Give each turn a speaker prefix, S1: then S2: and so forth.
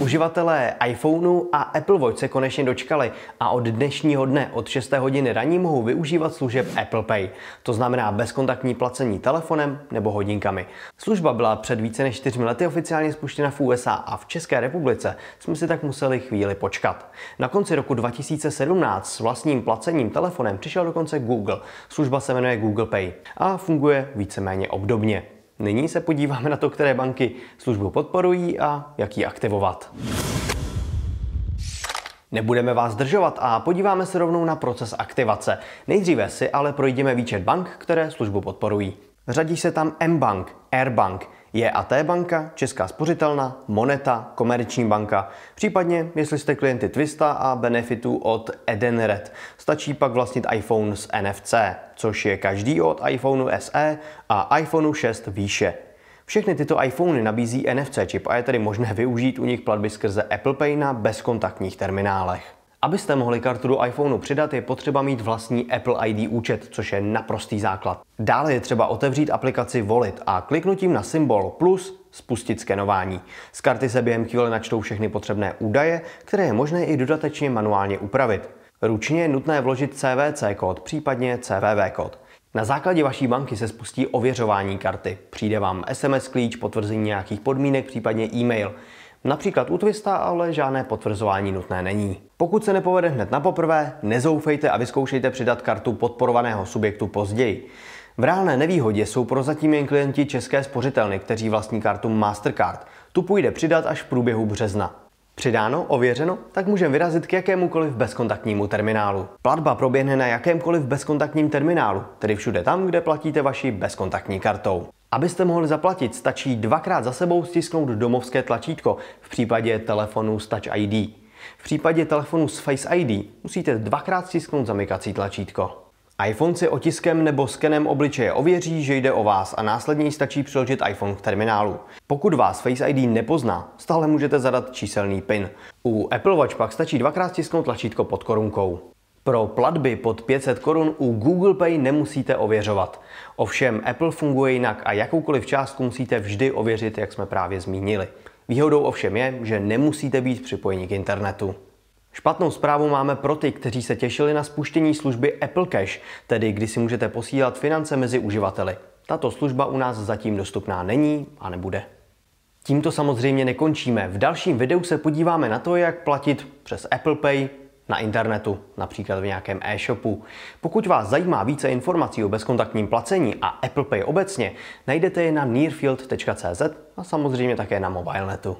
S1: Uživatelé iPhoneu a Apple Watch se konečně dočkali a od dnešního dne od 6 hodiny raní mohou využívat služeb Apple Pay, to znamená bezkontaktní placení telefonem nebo hodinkami. Služba byla před více než 4 lety oficiálně spuštěna v USA a v České republice jsme si tak museli chvíli počkat. Na konci roku 2017 s vlastním placením telefonem přišel dokonce Google. Služba se jmenuje Google Pay a funguje víceméně obdobně. Nyní se podíváme na to, které banky službu podporují a jak ji aktivovat. Nebudeme vás zdržovat a podíváme se rovnou na proces aktivace. Nejdříve si ale projdeme výčet bank, které službu podporují. Řadí se tam M-Bank, Airbank, je AT banka, Česká spořitelna, Moneta, Komerční banka, případně jestli jste klienty Twista a benefitů od Edenred. Stačí pak vlastnit iPhone s NFC, což je každý od iPhoneu SE a iPhoneu 6 výše. Všechny tyto iPhony nabízí NFC čip a je tedy možné využít u nich platby skrze Apple Pay na bezkontaktních terminálech. Abyste mohli kartu do iPhoneu přidat, je potřeba mít vlastní Apple ID účet, což je naprostý základ. Dále je třeba otevřít aplikaci Volit a kliknutím na symbol plus spustit skenování. Z karty se během chvíle načtou všechny potřebné údaje, které je možné i dodatečně manuálně upravit. Ručně je nutné vložit CVC kód, případně CVV kód. Na základě vaší banky se spustí ověřování karty. Přijde vám SMS klíč, potvrzení nějakých podmínek, případně e-mail. Například u Twista ale žádné potvrzování nutné není. Pokud se nepovede hned na poprvé, nezoufejte a vyzkoušejte přidat kartu podporovaného subjektu později. V reálné nevýhodě jsou prozatím jen klienti České spořitelny, kteří vlastní kartu Mastercard. Tu půjde přidat až v průběhu března. Přidáno, ověřeno, tak můžeme vyrazit k jakémukoliv bezkontaktnímu terminálu. Platba proběhne na jakémkoliv bezkontaktním terminálu, tedy všude tam, kde platíte vaší bezkontaktní kartou. Abyste mohli zaplatit, stačí dvakrát za sebou stisknout domovské tlačítko, v případě telefonu s Touch ID. V případě telefonu s Face ID musíte dvakrát stisknout zamykací tlačítko. iPhone si otiskem nebo skenem obličeje ověří, že jde o vás a následně stačí přiložit iPhone k terminálu. Pokud vás Face ID nepozná, stále můžete zadat číselný PIN. U Apple Watch pak stačí dvakrát stisknout tlačítko pod korunkou. Pro platby pod 500 korun u Google Pay nemusíte ověřovat. Ovšem Apple funguje jinak a jakoukoliv částku musíte vždy ověřit, jak jsme právě zmínili. Výhodou ovšem je, že nemusíte být připojeni k internetu. Špatnou zprávu máme pro ty, kteří se těšili na spuštění služby Apple Cash, tedy kdy si můžete posílat finance mezi uživateli. Tato služba u nás zatím dostupná není a nebude. Tímto samozřejmě nekončíme. V dalším videu se podíváme na to, jak platit přes Apple Pay, na internetu, například v nějakém e-shopu. Pokud vás zajímá více informací o bezkontaktním placení a Apple Pay obecně, najdete je na nearfield.cz a samozřejmě také na mobilenetu.